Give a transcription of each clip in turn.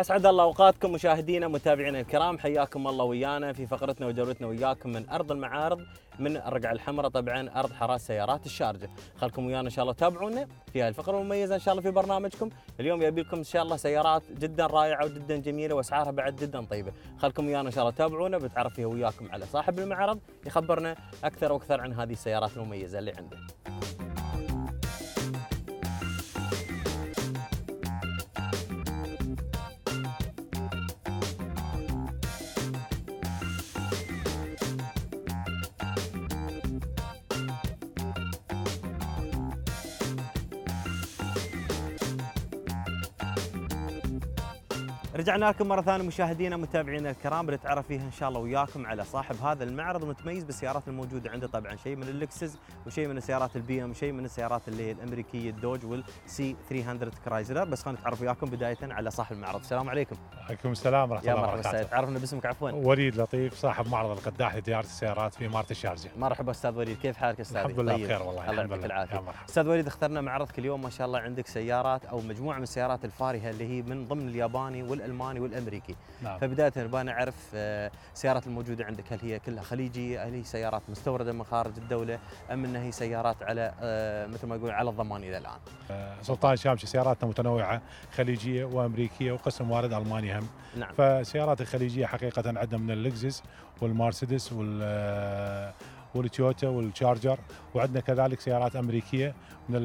اسعد الله اوقاتكم مشاهدينا متابعينا الكرام حياكم الله ويانا في فقرتنا وجولتنا وياكم من ارض المعارض من الرقعه الحمراء طبعا ارض حراس سيارات الشارجه خلكم ويانا ان شاء الله تابعونا في هذه الفقره المميزه ان شاء الله في برنامجكم اليوم يبي لكم ان شاء الله سيارات جدا رائعه وجدا جميله واسعارها بعد جدا طيبه خلكم ويانا ان شاء الله تابعونا بتعرف فيها وياكم على صاحب المعرض يخبرنا اكثر واكثر عن هذه السيارات المميزه اللي عنده رجعنا لكم مره ثانيه مشاهدينا متابعينا الكرام بنتعرف فيها ان شاء الله وياكم على صاحب هذا المعرض المتميز بالسيارات الموجوده عنده طبعا شيء من اللكسس وشيء من السيارات البي ام وشيء من السيارات اللي هي الامريكيه الدوج والسي 300 كرايزلر بس خلينا نتعرف وياكم بدايه على صاحب المعرض السلام عليكم عليكم السلام ورحمه الله وبركاته تعرفنا باسمك عفوا وليد لطيف صاحب معرض القداح لتجاره السيارات في اماره الشارجه مرحبا استاذ وليد كيف حالك استاذ الحمد لله طيب. بخير والله الله يعطيك العافيه استاذ وليد اخترنا معرضك اليوم ما شاء الله عندك سيارات او مجموعه من السيارات الفارهه اللي هي من ضمن الياباني والأمريكي الالماني والامريكي نعم. فبدايه نبغى نعرف السيارات آه، الموجوده عندك هل هي كلها خليجيه هل هي سيارات مستورده من خارج الدوله ام انها هي سيارات على آه، مثل ما يقولون على الضمان الى الان آه، سلطان الشامشي سياراتنا متنوعه خليجيه وامريكيه وقسم وارد الماني هم نعم. فالسيارات الخليجيه حقيقه عندنا من اللكزس والمرسيدس وال والتويوتا والتشارجر وعندنا كذلك سيارات امريكيه من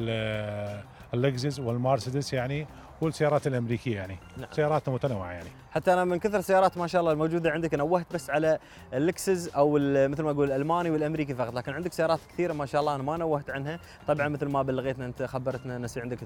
اللكزس والمرسيدس يعني والسيارات الامريكيه يعني نعم. سياراتنا متنوعه يعني حتى انا من كثر السيارات ما شاء الله الموجوده عندك نوهت بس على اللكسز او مثل ما اقول الالماني والامريكي فقط لكن عندك سيارات كثيره ما شاء الله انا ما نوهت عنها طبعا مثل ما بلغيتنا انت خبرتنا ان عندك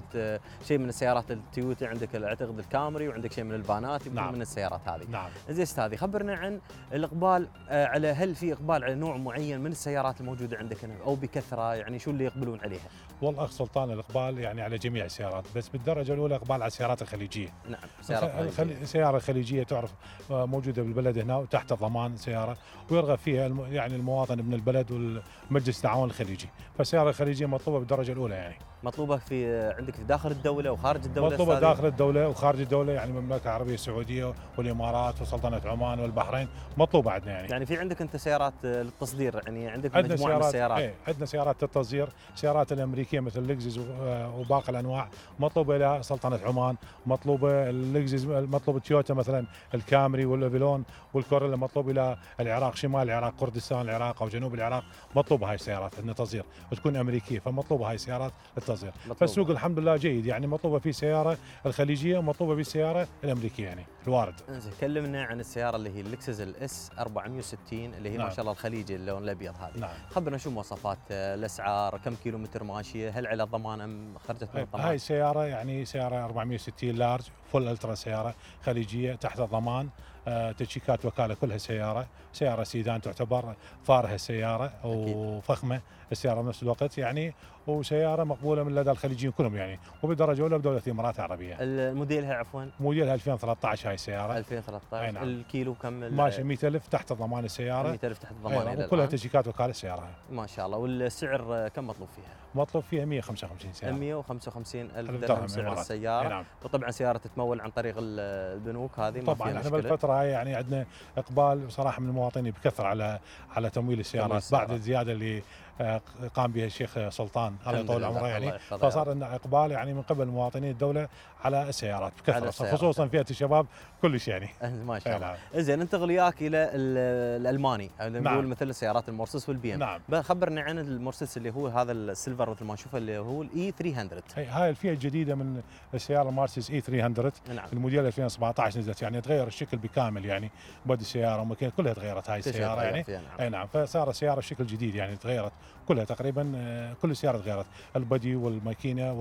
شيء من السيارات التويوتا عندك اعتقد الكامري وعندك شيء من البانات نعم. من السيارات هذه نعم زين استاذي خبرنا عن الاقبال آه، على هل في اقبال على نوع معين من السيارات الموجوده عندك هنا او بكثره يعني شو اللي يقبلون عليها والله اخ سلطان الاقبال يعني على جميع السيارات بس بالدرجه الاولى اقبال على السيارات الخليجيه نعم سيارات الخليجيه سياره خليجيه خليجيه تعرف آه، موجوده بالبلد هنا وتحت ضمان سياره ويرغب فيها يعني المواطن من البلد والمجلس التعاون الخليجي فالسياره الخليجيه مطلوبه بالدرجه الاولى يعني مطلوبه في عندك في داخل الدوله وخارج الدوله مطلوبه داخل الدوله وخارج الدوله يعني المملكه العربيه السعوديه والامارات وسلطنه عمان والبحرين مطلوبه عندنا يعني يعني في عندك انت سيارات للتصدير يعني عندك عندنا مجموعه سيارات من السيارات ايه عندنا سيارات للتصدير سيارات الامريكيه مثل لكزس آه، وباقي الانواع مطلوبه الى سلطنه عمان مطلوبه لكزس مطلوب تويوتا مثلا الكامري والافيلون والكوريلا مطلوب الى العراق شمال العراق كردستان العراق او جنوب العراق مطلوبه هاي السيارات عندنا تصدير وتكون امريكيه فمطلوبه هاي السيارات منتظر مطلوبة. فالسوق الحمد لله جيد يعني مطلوبه في سياره الخليجيه ومطلوبه في سياره الامريكيه يعني الوارد زين كلمنا عن السياره اللي هي اللكسس الاس 460 اللي هي نعم. ما شاء الله الخليجي اللون الابيض هذا نعم. خبرنا شو مواصفات آه، الاسعار كم كيلو متر ماشيه هل على ضمان ام خرجت من طيب، الضمان هاي السياره يعني سياره 460 لارج فول الترا سياره خليجيه تحت ضمان آه، تشيكات وكاله كلها سياره سياره سيدان تعتبر فارهه السياره وفخمه السياره بنفس الوقت يعني وسياره مقبوله من لدى الخليجيين كلهم يعني وبالدرجه الاولى بدوله الامارات العربيه موديلها عفوا موديلها 2013 هاي السياره 2013 نعم. الكيلو كم ماشي 100000 تحت ضمان السياره 100000 تحت ضمان نعم، وكلها تشيكات وكاله السياره ما شاء الله والسعر كم مطلوب فيها؟ مطلوب فيها 155 سياره 155 الف درهم سعر السياره نعم. وطبعا سياره تمول عن طريق البنوك هذه طبعا احنا بالفتره هاي يعني عندنا اقبال بصراحه من المواطنين بكثره على على تمويل السيارات, تمويل السيارات. بعد الزياده اللي آه، قام بها الشيخ سلطان الله يطول عمره يعني فصار ان اقبال يعني من قبل مواطني الدوله على السيارات بكثره خصوصا فئه الشباب كلش يعني ما شاء الله زين انتقل وياك الى الالماني نعم نقول نعم. مثل السيارات المرسيدس والبي ام نعم خبرني عن المرسيدس اللي هو هذا السيلفر مثل ما نشوفه اللي هو الاي e 300 هاي الفئه الجديده من السياره المرسيدس اي e 300 نعم. الموديل 2017 نزلت يعني تغير الشكل بكامل يعني بودي السياره كلها تغيرت هاي السياره يعني, نعم. اي نعم فصارت السياره بشكل جديد يعني تغيرت كلها تقريبا آه، كل السياره تغيرت البدي والماكينه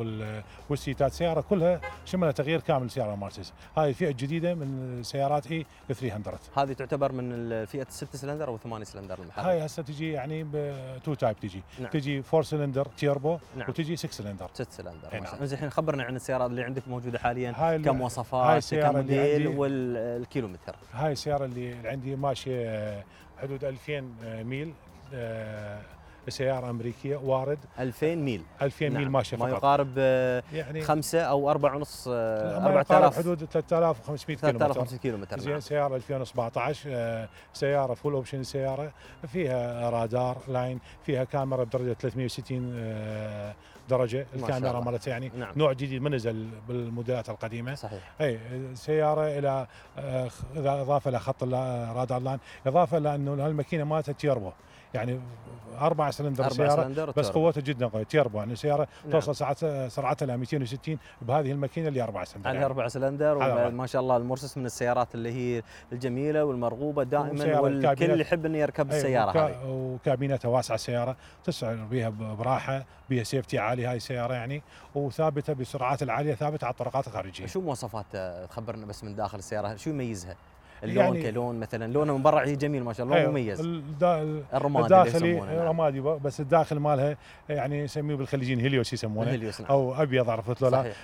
والسيتات سياره كلها شملها تغيير كامل السياره مارسيس هاي الفئه الجديده من سيارات اي 300 هذه تعتبر من فئه الست سلندر او ثمانية سلندر المحرك هاي هسه تجي يعني تو تايب تجي نعم. تجي فور سلندر تيربو نعم. وتجي 6 سلندر 6 سلندر نعم. زين الحين خبرنا عن السياره اللي عندك موجوده حاليا هاي كم موديل والكيلومتر هاي السياره اللي عندي ماشيه حدود 2000 آه، ميل آه، بسياره امريكيه وارد 2000 ميل 2000 نعم. ميل ماشي فقط ما يقارب آه، يعني خمسة او أربعة ونص 4000 آه، حدود 3500 كيلو 3500 كيلو متر زين نعم. سياره 2017 آه، سياره فول اوبشن سياره فيها رادار لاين فيها كاميرا بدرجه 360 درجه الكاميرا مالتها يعني نعم. نوع جديد ما نزل بالموديلات القديمه صحيح اي سياره الى اضافه الى خط الرادار لاين اضافه الى انه الماكينة مالتها تيربو يعني اربع سلندر أربع سياره سلندر بس قوته جدا قويه تيربو يعني سياره نعم. توصل سرعتها ل 260 بهذه الماكينه اللي اربع سلندر يعني اربع سلندر وما شاء الله المرسس من السيارات اللي هي الجميله والمرغوبه دائما والكل يحب انه يركب السياره وكا هذه وكابينتها واسعه السياره تسعر بها براحه بها سيفتي عالي هاي السياره يعني وثابته بسرعات العاليه ثابته على الطرقات الخارجيه شو مواصفات آه، خبرنا بس من داخل السياره شو يميزها اللون يعني كلون مثلا لونه من برا جميل ما شاء الله أيوه مميز الرمادي الداخلي نعم. رمادي بس الداخل مالها يعني يسميه بالخليجيين هيليوس يسمونه نعم. او ابيض عرفت له صحيح.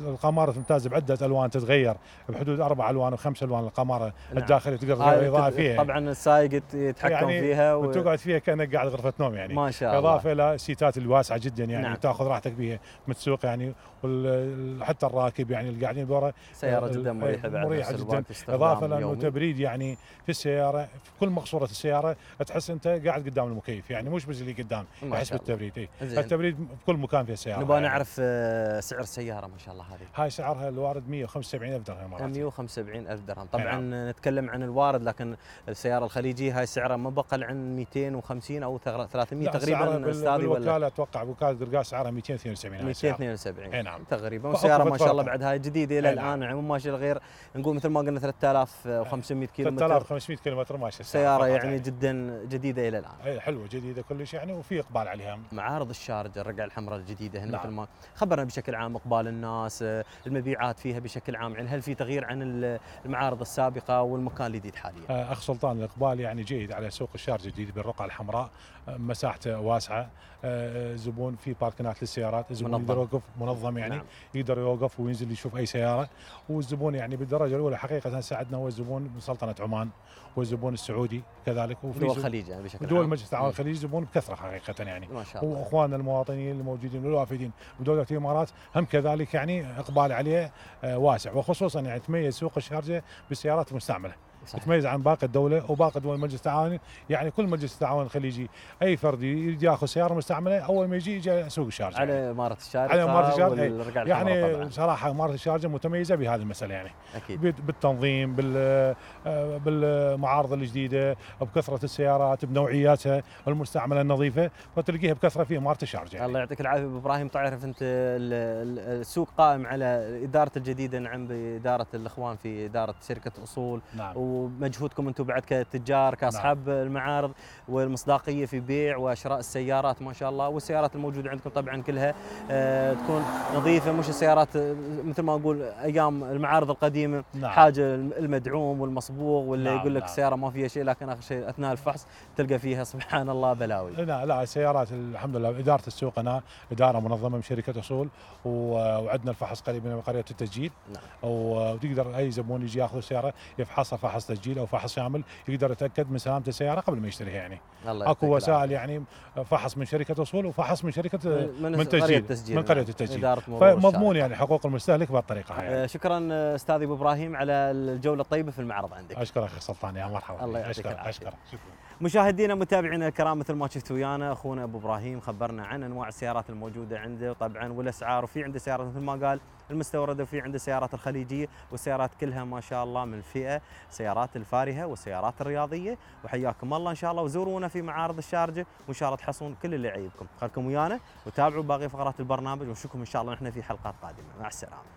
القماره تمتاز بعده الوان تتغير بحدود اربع الوان وخمس الوان القماره نعم. الداخليه تقدر تغير آه اضاءه فيها طبعا السايق يتحكم يعني فيها و... وتقعد فيها كانك قاعد غرفه نوم يعني ما شاء الله اضافه الى السيتات الواسعه جدا يعني نعم. تاخذ راحتك بها متسوق يعني وحتى الراكب يعني اللي قاعدين برا سياره جدا مريحه بعد مريحه جدا اضافه مثلا وتبريد يعني في السياره في كل مقصوره السياره تحس انت قاعد قدام المكيف يعني مش بس اللي قدام احس بالتبريد اي التبريد في كل مكان في السياره نبغى يعني. نعرف آه، سعر السياره ما شاء الله هذه هاي سعرها الوارد 175 الف درهم 175 الف درهم نعم. طبعا نعم. نتكلم عن الوارد لكن السياره الخليجيه هاي سعرها ما بقل عن 250 او 300 تقريبا استاذي ولا الوكاله اتوقع وكاله قرقاس سعرها 272 272 اي نعم تقريبا والسياره ما شاء الله بعد هاي جديده الى الان نعم. يعني ماشي غير نقول مثل ما قلنا 3000 1500 كيلو 3500 كيلو متر ماشي سياره يعني, يعني جدا جديده الى الان اي حلوه جديده كلش يعني وفي اقبال عليها معارض الشارجه الرقعه الحمراء الجديده هنا نعم. مثل ما خبرنا بشكل عام اقبال الناس آه، المبيعات فيها بشكل عام يعني هل في تغيير عن المعارض السابقه والمكان الجديد حاليا آه، اخ سلطان الاقبال يعني جيد على سوق الشارجه الجديد بالرقعه الحمراء آه، مساحته واسعه زبون في باركنات للسيارات الزبون منظم. يقدر يوقف منظم يعني نعم. يقدر يوقف وينزل يشوف اي سياره والزبون يعني بالدرجه الاولى حقيقه ساعدنا والزبون من سلطنه عمان والزبون السعودي كذلك وفي دول الخليج يعني بشكل دول مجلس التعاون الخليجي زبون بكثره حقيقه يعني ما شاء الله واخواننا المواطنين الموجودين والوافدين بدوله الامارات هم كذلك يعني اقبال عليه آه، واسع وخصوصا يعني تميز سوق الشارجه بالسيارات المستعمله تميز عن باقي الدوله وباقي دول مجلس التعاون يعني كل مجلس التعاون الخليجي اي فرد يريد ياخذ سياره مستعمله اول ما يجي يجي سوق الشارجه على اماره الشارجه على اماره الشارجه إيه. يعني بصراحه اماره الشارجه متميزه بهذه المساله يعني أكيد. بالتنظيم بال آه، بالمعارضه الجديده بكثره السيارات بنوعياتها المستعمله النظيفه فتلقيها بكثره في اماره الشارجه يعني. الله يعطيك العافيه ابو ابراهيم تعرف انت السوق قائم على اداره الجديده نعم باداره الاخوان في اداره شركه اصول نعم. ومجهودكم انتم بعد كتجار نعم. كاصحاب نعم. المعارض والمصداقيه في بيع وشراء السيارات ما شاء الله والسيارات الموجوده عندكم طبعا كلها آه، تكون نظيفه مش السيارات آه، مثل ما نقول ايام المعارض القديمه نعم. حاجه المدعوم والمصبوغ واللي نعم يقول لك نعم. السياره ما فيها شيء لكن اخر شيء اثناء الفحص تلقى فيها سبحان الله بلاوي لا لا السيارات الحمد لله اداره السوق انا اداره منظمه من شركه اصول وعندنا الفحص قريب من قريه التسجيل نعم. وتقدر اي زبون يجي ياخذ السياره يفحصها فحص فحص تسجيل او فحص يعمل يقدر يتاكد من سلامه السياره قبل ما يشتريها يعني الله اكو وسائل يعني فحص من شركه وصول وفحص من شركه من, من تسجيل, تسجيل من قريه نعم، التسجيل فمضمون يعني حقوق المستهلك بهالطريقه يعني. آه، شكرا استاذ ابو ابراهيم على الجوله الطيبه في المعرض عندك اشكرك اخي سلطان يا مرحبا الله يعطيك أشكر اشكرك مشاهدينا متابعينا الكرام مثل ما شفتوا ويانا اخونا ابو ابراهيم خبرنا عن انواع السيارات الموجوده عنده طبعا والاسعار وفي عنده سيارات مثل ما قال المستورده وفي عنده سيارات الخليجيه والسيارات كلها ما شاء الله من فئه سيارات السيارات الفارهه والسيارات الرياضيه وحياكم الله ان شاء الله وزورونا في معارض الشارجه وان شاء الله تحصلون كل اللي يعيبكم خلكم ويانا وتابعوا باقي فقرات البرنامج ونشوفكم ان شاء الله نحن في حلقات قادمه مع السلامه